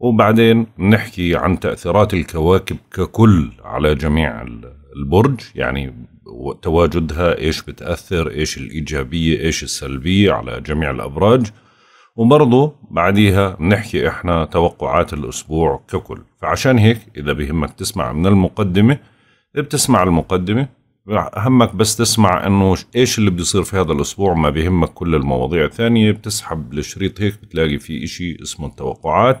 وبعدين نحكي عن تأثيرات الكواكب ككل على جميع البرج يعني تواجدها ايش بتأثر ايش الإيجابية ايش السلبية على جميع الأبراج وبرضه بعديها بنحكي احنا توقعات الأسبوع ككل فعشان هيك إذا بهمك تسمع من المقدمة بتسمع المقدمة همك بس تسمع انه ايش اللي بيصير في هذا الاسبوع ما بيهمك كل المواضيع الثانية بتسحب الشريط هيك بتلاقي في اشي اسمه التوقعات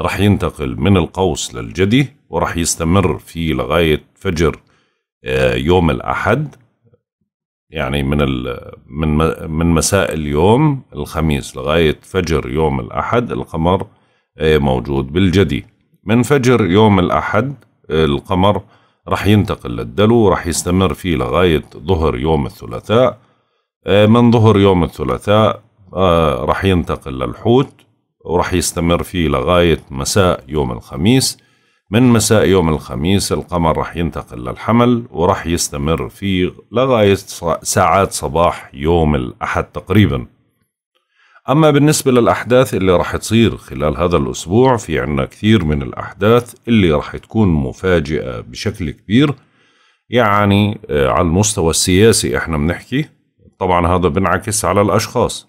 رح ينتقل من القوس للجدي ورح يستمر فيه لغاية فجر آه، يوم الأحد يعني من من من مساء اليوم الخميس لغاية فجر يوم الأحد القمر آه، موجود بالجدي من فجر يوم الأحد آه، القمر رح ينتقل للدلو رح يستمر فيه لغاية ظهر يوم الثلاثاء من ظهر يوم الثلاثاء رح ينتقل للحوت ورح يستمر فيه لغاية مساء يوم الخميس من مساء يوم الخميس القمر رح ينتقل للحمل ورح يستمر فيه لغاية ساعات صباح يوم الأحد تقريبا أما بالنسبة للأحداث اللي رح تصير خلال هذا الأسبوع في عنا كثير من الأحداث اللي رح تكون مفاجئة بشكل كبير يعني آه، على المستوى السياسي احنا بنحكي طبعا هذا بنعكس على الأشخاص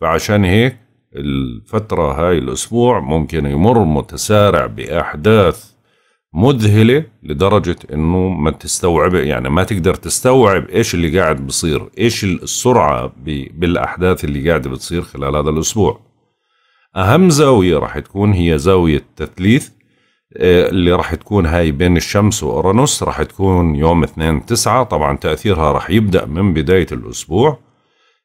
فعشان هيك الفترة هاي الأسبوع ممكن يمر متسارع بأحداث مذهلة لدرجة إنه ما تستوعب يعني ما تقدر تستوعب إيش اللي قاعد بصير إيش السرعة بالأحداث اللي قاعدة بتصير خلال هذا الأسبوع أهم زاوية راح تكون هي زاوية تثليث آه، اللي راح تكون هاي بين الشمس وأورانوس راح تكون يوم 2 9 طبعا تأثيرها راح يبدأ من بداية الأسبوع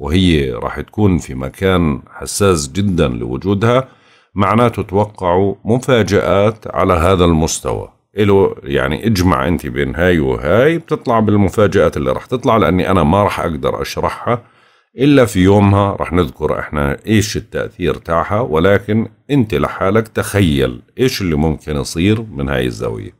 وهي راح تكون في مكان حساس جدا لوجودها معناته توقعوا مفاجآت على هذا المستوى إلو يعني اجمع انت بين هاي وهاي بتطلع بالمفاجآت اللي راح تطلع لاني انا ما راح اقدر اشرحها الا في يومها راح نذكر احنا ايش التأثير تاعها ولكن انت لحالك تخيل ايش اللي ممكن يصير من هاي الزاوية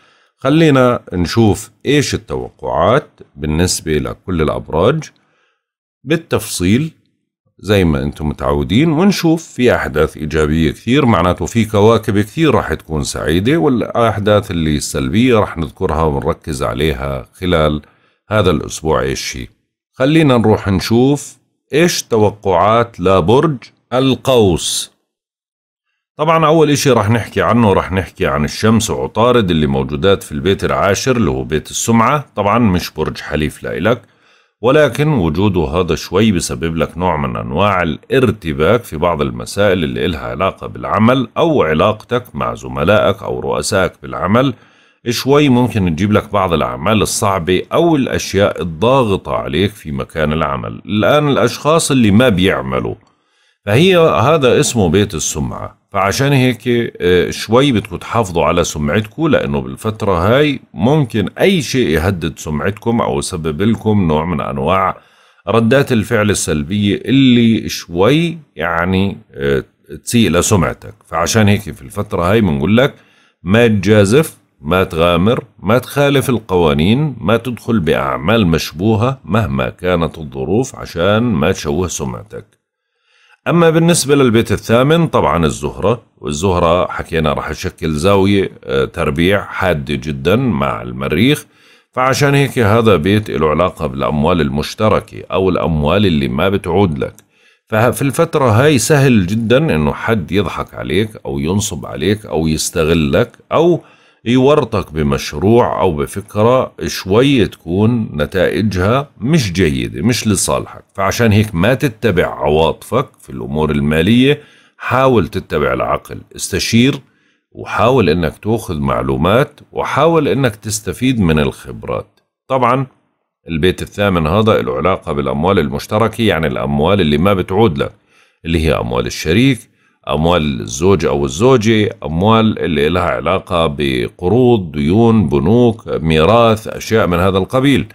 خلينا نشوف ايش التوقعات بالنسبة لكل الأبراج بالتفصيل زي ما انتم متعودين ونشوف في احداث ايجابيه كثير معناته في كواكب كثير راح تكون سعيده والاحداث اللي سلبية راح نذكرها ونركز عليها خلال هذا الاسبوع ايش هي خلينا نروح نشوف ايش توقعات لبرج القوس طبعا أول إشي رح نحكي عنه رح نحكي عن الشمس وعطارد اللي موجودات في البيت العاشر اللي هو بيت السمعة طبعا مش برج حليف لإلك ولكن وجوده هذا شوي بسبب لك نوع من أنواع الارتباك في بعض المسائل اللي إلها علاقة بالعمل أو علاقتك مع زملائك أو رؤسائك بالعمل شوي ممكن تجيب لك بعض الأعمال الصعبة أو الأشياء الضاغطة عليك في مكان العمل الآن الأشخاص اللي ما بيعملوا فهي هذا اسمه بيت السمعة فعشان هيك آه، شوي بدكم تحافظوا على سمعتكم لانه بالفتره هاي ممكن اي شيء يهدد سمعتكم او يسبب لكم نوع من انواع ردات الفعل السلبيه اللي شوي يعني آه، تسيء لسمعتك فعشان هيك في الفتره هاي بنقول لك ما تجازف ما تغامر ما تخالف القوانين ما تدخل باعمال مشبوهه مهما كانت الظروف عشان ما تشوه سمعتك أما بالنسبة للبيت الثامن طبعا الزهرة والزهرة حكينا راح تشكل زاوية آه، تربيع حادة جدا مع المريخ فعشان هيك هذا بيت له علاقة بالأموال المشتركة أو الأموال اللي ما بتعود لك ففي الفترة هاي سهل جدا إنه حد يضحك عليك أو ينصب عليك أو يستغلك أو يورطك بمشروع أو بفكرة شوي تكون نتائجها مش جيدة مش لصالحك فعشان هيك ما تتبع عواطفك في الأمور المالية حاول تتبع العقل استشير وحاول انك تاخذ معلومات وحاول انك تستفيد من الخبرات طبعا البيت الثامن هذا له علاقة بالأموال المشتركة يعني الأموال اللي ما بتعود لك اللي هي أموال الشريك أموال الزوج أو الزوجة أموال اللي لها علاقة بقروض ديون بنوك ميراث أشياء من هذا القبيل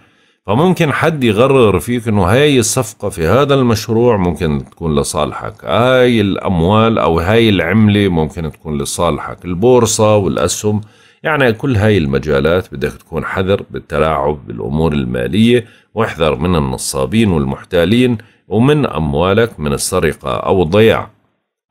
فممكن حد يغرر فيك انه هاي الصفقة في هذا المشروع ممكن تكون لصالحك هاي الاموال او هاي العملة ممكن تكون لصالحك البورصة والاسهم يعني كل هاي المجالات بدك تكون حذر بالتلاعب بالامور المالية واحذر من النصابين والمحتالين ومن اموالك من السرقة او الضياع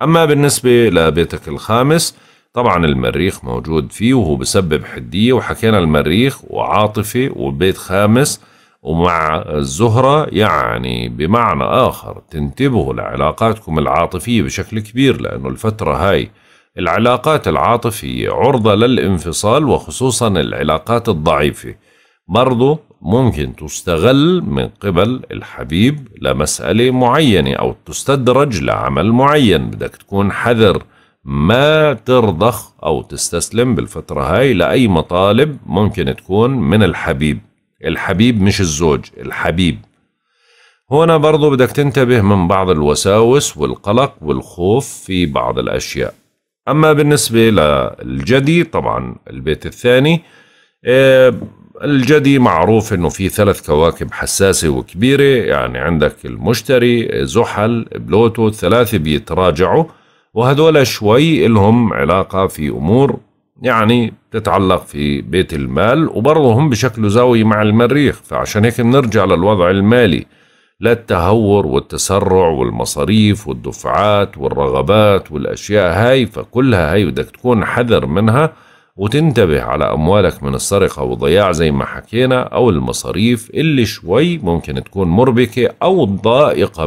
أما بالنسبة لبيتك الخامس طبعا المريخ موجود فيه وهو بسبب حدية وحكينا المريخ وعاطفة وبيت خامس ومع الزهرة يعني بمعنى آخر تنتبهوا لعلاقاتكم العاطفية بشكل كبير لأنه الفترة هاي العلاقات العاطفية عرضة للانفصال وخصوصا العلاقات الضعيفة برضو ممكن تستغل من قبل الحبيب لمسألة معينة أو تستدرج لعمل معين بدك تكون حذر ما ترضخ أو تستسلم بالفترة هاي لأي مطالب ممكن تكون من الحبيب الحبيب مش الزوج الحبيب هنا برضو بدك تنتبه من بعض الوساوس والقلق والخوف في بعض الأشياء أما بالنسبة للجدي طبعا البيت الثاني آه، الجدي معروف انه في ثلاث كواكب حساسة وكبيرة يعني عندك المشتري زحل بلوتو الثلاثة بيتراجعوا وهذول شوي لهم علاقة في أمور يعني تتعلق في بيت المال وبرضه هم بشكل زاوية مع المريخ فعشان هيك بنرجع للوضع المالي للتهور والتسرع والمصاريف والدفعات والرغبات والأشياء هاي فكلها هاي بدك تكون حذر منها وتنتبه على أموالك من السرقة والضياع زي ما حكينا أو المصاريف اللي شوي ممكن تكون مربكة أو ضائقة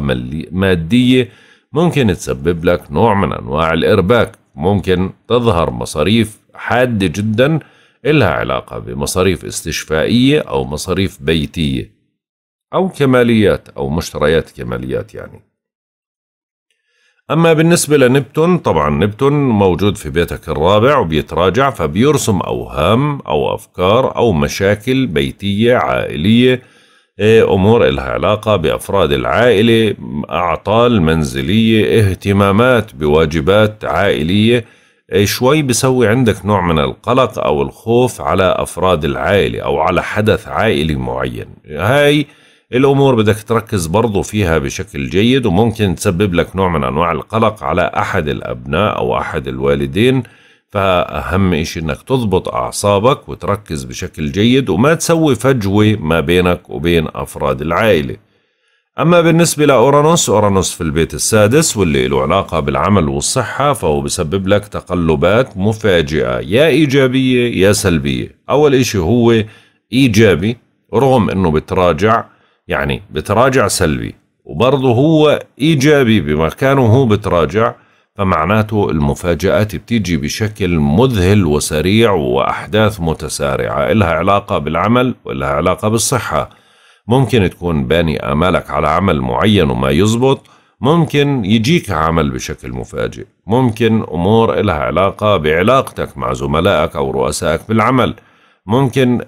مادية ممكن تسبب لك نوع من أنواع الإرباك ممكن تظهر مصاريف حادة جدا إلها علاقة بمصاريف استشفائية أو مصاريف بيتية أو كماليات أو مشتريات كماليات يعني أما بالنسبة لنبتون طبعا نبتون موجود في بيتك الرابع وبيتراجع فبيرسم أوهام أو أفكار أو مشاكل بيتية عائلية إيه، أمور إلها علاقة بأفراد العائلة أعطال منزلية اهتمامات بواجبات عائلية إيه، شوي بسوي عندك نوع من القلق أو الخوف على أفراد العائلة أو على حدث عائلي معين هاي الأمور بدك تركز برضو فيها بشكل جيد وممكن تسبب لك نوع من أنواع القلق على أحد الأبناء أو أحد الوالدين فأهم إشي إنك تضبط أعصابك وتركز بشكل جيد وما تسوي فجوة ما بينك وبين أفراد العائلة أما بالنسبة لأورانوس أورانوس في البيت السادس واللي له علاقة بالعمل والصحة فهو بسبب لك تقلبات مفاجئة يا إيجابية يا سلبية أول إشي هو إيجابي رغم أنه بتراجع يعني بتراجع سلبي وبرضه هو إيجابي بمكانه هو بتراجع فمعناته المفاجآت بتيجي بشكل مذهل وسريع وأحداث متسارعة إلها علاقة بالعمل وإلها علاقة بالصحة ممكن تكون باني آمالك على عمل معين وما يزبط ممكن يجيك عمل بشكل مفاجئ ممكن أمور إلها علاقة بعلاقتك مع زملائك أو رؤسائك بالعمل ممكن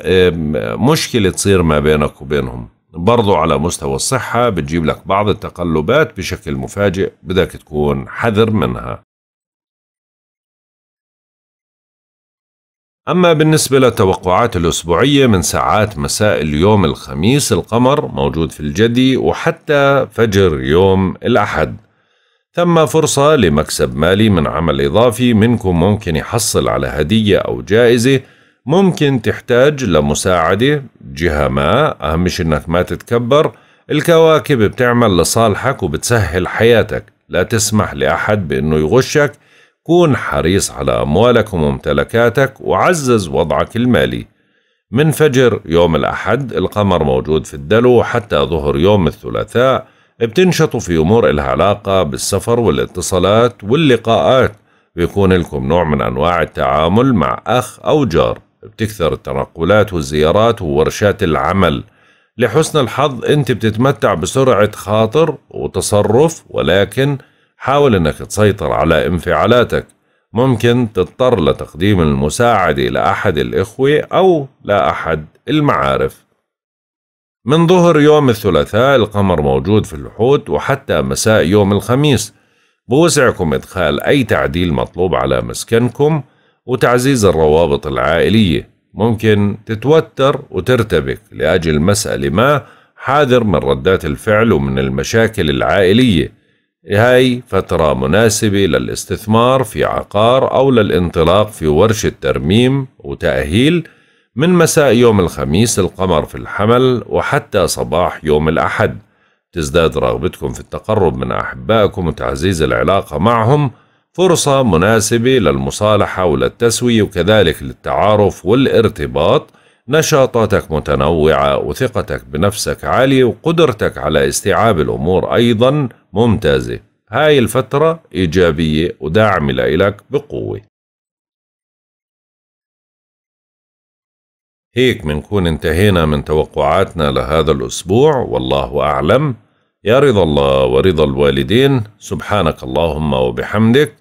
مشكلة تصير ما بينك وبينهم برضو على مستوى الصحة بتجيب لك بعض التقلبات بشكل مفاجئ بدك تكون حذر منها أما بالنسبة للتوقعات الأسبوعية من ساعات مساء اليوم الخميس القمر موجود في الجدي وحتى فجر يوم الأحد ثم فرصة لمكسب مالي من عمل إضافي منكم ممكن يحصل على هدية أو جائزة ممكن تحتاج لمساعدة جهة ما أهم شي إنك ما تتكبر الكواكب بتعمل لصالحك وبتسهل حياتك لا تسمح لأحد بأنه يغشك كون حريص على أموالك وممتلكاتك وعزز وضعك المالي من فجر يوم الأحد القمر موجود في الدلو حتى ظهر يوم الثلاثاء بتنشطوا في أمور إلها علاقة بالسفر والاتصالات واللقاءات بيكون لكم نوع من أنواع التعامل مع أخ أو جار بتكثر التنقلات والزيارات وورشات العمل لحسن الحظ انت بتتمتع بسرعة خاطر وتصرف ولكن حاول انك تسيطر على انفعالاتك ممكن تضطر لتقديم المساعدة لأحد الإخوة أو لأحد المعارف من ظهر يوم الثلاثاء القمر موجود في الحوت وحتى مساء يوم الخميس بوسعكم إدخال أي تعديل مطلوب على مسكنكم وتعزيز الروابط العائلية ممكن تتوتر وترتبك لأجل مسألة ما حاذر من ردات الفعل ومن المشاكل العائلية هاي فترة مناسبة للاستثمار في عقار أو للانطلاق في ورشة ترميم وتأهيل من مساء يوم الخميس القمر في الحمل وحتى صباح يوم الأحد تزداد رغبتكم في التقرب من أحبائكم وتعزيز العلاقة معهم فرصة مناسبة للمصالحة وللتسوية وكذلك للتعارف والارتباط نشاطاتك متنوعة وثقتك بنفسك عالية وقدرتك على استيعاب الأمور أيضا ممتازة هاي الفترة إيجابية وداعمة لإلك بقوة هيك منكون انتهينا من توقعاتنا لهذا الأسبوع والله أعلم يا رضا الله ورضا الوالدين سبحانك اللهم وبحمدك